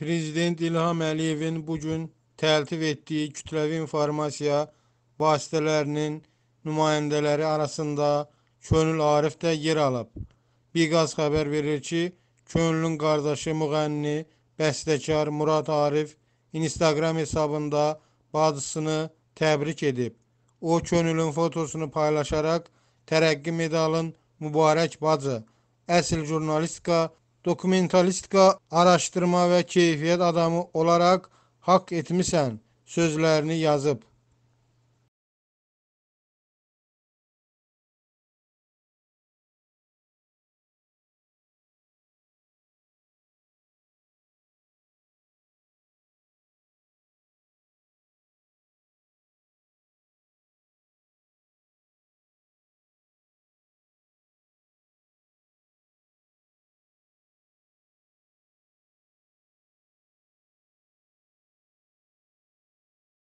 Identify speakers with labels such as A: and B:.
A: Prezident İlham Əliyevin bu gün təltif etdiyi kütləvi informasiya vasitələrinin nümayəndələri arasında Könül Arif də yer alıb. Biqaz xəbər verir ki, Könülün qardaşı müğənni, bəstəkar Murad Arif Instagram hesabında bacısını təbrik edib. O Könülün fotosunu paylaşaraq Tərəqqi medalın mübarək bacı, əsl jurnalistika dokumentalistika araştırma ve keyfiyet adamı olarak hak etmişsen sözlerini
B: yazıp.